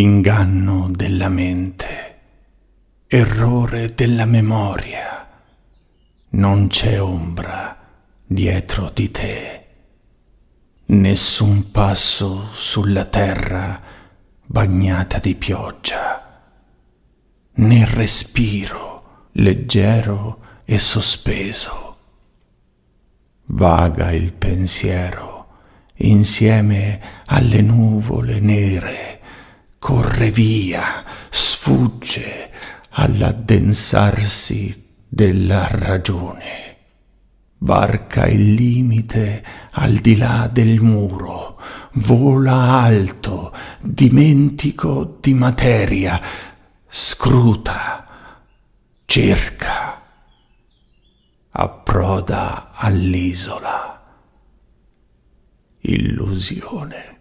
inganno della mente, errore della memoria. Non c'è ombra dietro di te. Nessun passo sulla terra bagnata di pioggia, né respiro leggero e sospeso. Vaga il pensiero insieme alle nuvole nere corre via, sfugge all'addensarsi della ragione. Varca il limite al di là del muro, vola alto, dimentico di materia, scruta, cerca, approda all'isola. Illusione.